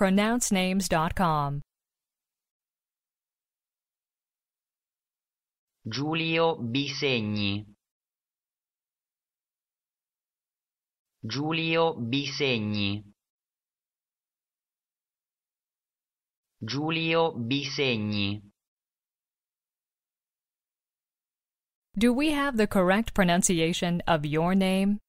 pronouncenames.com. Giulio Bisegni Giulio Bisegni Giulio Bisegni Do we have the correct pronunciation of your name?